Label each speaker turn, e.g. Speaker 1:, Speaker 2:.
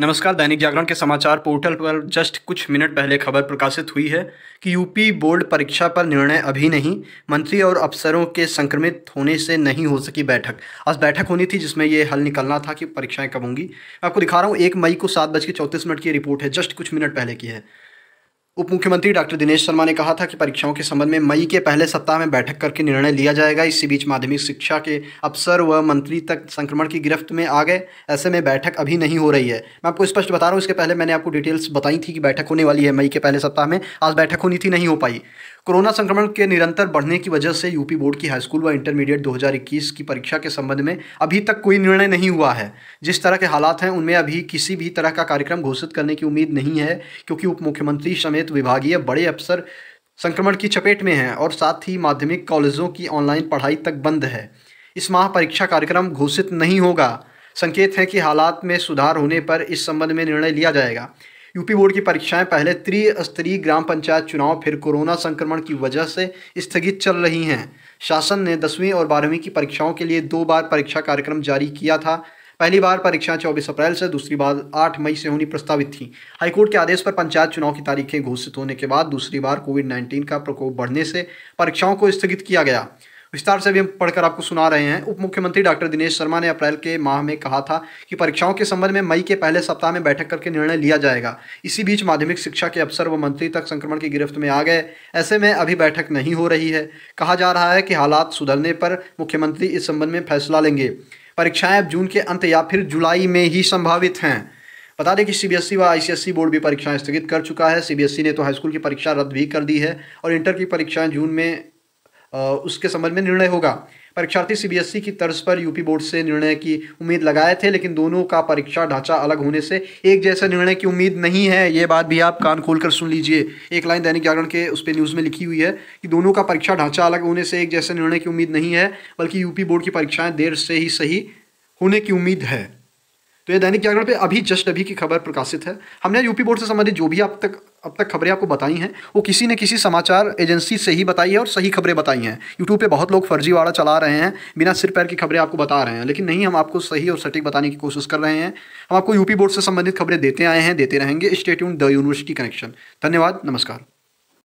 Speaker 1: नमस्कार दैनिक जागरण के समाचार पोर्टल पर जस्ट कुछ मिनट पहले खबर प्रकाशित हुई है कि यूपी बोर्ड परीक्षा पर निर्णय अभी नहीं मंत्री और अफसरों के संक्रमित होने से नहीं हो सकी बैठक आज बैठक होनी थी जिसमें ये हल निकलना था कि परीक्षाएं कब होंगी आपको दिखा रहा हूँ एक मई को सात बज के चौंतीस मिनट की रिपोर्ट है जस्ट कुछ मिनट पहले की है उप मुख्यमंत्री डॉक्टर दिनेश शर्मा ने कहा था कि परीक्षाओं के संबंध में मई के पहले सप्ताह में बैठक करके निर्णय लिया जाएगा इसी बीच माध्यमिक शिक्षा के अफसर व मंत्री तक संक्रमण की गिरफ्त में आ गए ऐसे में बैठक अभी नहीं हो रही है मैं आपको स्पष्ट बता रहा हूँ इसके पहले मैंने आपको डिटेल्स बताई थी कि बैठक होने वाली है मई के पहले सप्ताह में आज बैठक होनी थी नहीं हो पाई कोरोना संक्रमण के निरंतर बढ़ने की वजह से यूपी बोर्ड की हाईस्कूल व इंटरमीडिएट 2021 की परीक्षा के संबंध में अभी तक कोई निर्णय नहीं हुआ है जिस तरह के हालात हैं उनमें अभी किसी भी तरह का कार्यक्रम घोषित करने की उम्मीद नहीं है क्योंकि उप मुख्यमंत्री समेत संबंधित विभागीय बड़े अफसर संक्रमण की चपेट में हैं और साथ ही माध्यमिक कॉलेजों की ऑनलाइन पढ़ाई तक बंद है इस माह परीक्षा कार्यक्रम घोषित नहीं होगा संकेत है कि हालात में सुधार होने पर इस संबंध में निर्णय लिया जाएगा यूपी बोर्ड की परीक्षाएं पहले त्रिस्तरीय ग्राम पंचायत चुनाव फिर कोरोना संक्रमण की वजह से स्थगित चल रही हैं शासन ने दसवीं और बारहवीं की परीक्षाओं के लिए दो बार परीक्षा कार्यक्रम जारी किया था पहली बार परीक्षा चौबीस अप्रैल से दूसरी बार आठ मई से होनी प्रस्तावित थी हाईकोर्ट के आदेश पर पंचायत चुनाव की तारीखें घोषित होने के बाद दूसरी बार कोविड नाइन्टीन का प्रकोप बढ़ने से परीक्षाओं को स्थगित किया गया विस्तार से भी हम पढ़कर आपको सुना रहे हैं उप मुख्यमंत्री डॉक्टर दिनेश शर्मा ने अप्रैल के माह में कहा था कि परीक्षाओं के संबंध में मई के पहले सप्ताह में बैठक करके निर्णय लिया जाएगा इसी बीच माध्यमिक शिक्षा के अफसर व मंत्री तक संक्रमण की गिरफ्त में आ गए ऐसे में अभी बैठक नहीं हो रही है कहा जा रहा है कि हालात सुधरने पर मुख्यमंत्री इस संबंध में फैसला लेंगे परीक्षाएं अब जून के अंत या फिर जुलाई में ही संभावित हैं बता दें कि सीबीएसई e व आईसीएसई e बोर्ड भी परीक्षाएं स्थगित कर चुका है सीबीएसई e ने तो हाईस्कूल की परीक्षा रद्द भी कर दी है और इंटर की परीक्षाएं जून में उसके संबंध में निर्णय होगा परीक्षार्थी सीबीएसई e की तर्ज पर यूपी बोर्ड से निर्णय की उम्मीद लगाए थे लेकिन दोनों का परीक्षा ढांचा अलग होने से एक जैसे निर्णय की उम्मीद नहीं है ये बात भी आप कान खोल कर सुन लीजिए एक लाइन दैनिक जागरण के उस पर न्यूज़ में लिखी हुई है कि दोनों का परीक्षा ढांचा अलग होने से एक जैसे निर्णय की उम्मीद नहीं है बल्कि यूपी बोर्ड की परीक्षाएँ देर से ही सही होने की उम्मीद है तो ये दैनिक जागरण पे अभी जस्ट अभी की खबर प्रकाशित है हमने यूपी बोर्ड से संबंधित जो भी अब तक अब तक खबरें आपको बताई हैं वो किसी न किसी समाचार एजेंसी से ही बताई है और सही खबरें बताई हैं यूट्यूब पे बहुत लोग फर्जीवाड़ा चला रहे हैं बिना सिर पैर की खबरें आपको बता रहे हैं लेकिन नहीं हम आपको सही और सटीक बताने की कोशिश कर रहे हैं हम आपको यूपी बोर्ड से संबंधित खबरें देते आए हैं देते रहेंगे स्टेट द यूनिवर्सिटी कनेक्शन धन्यवाद नमस्कार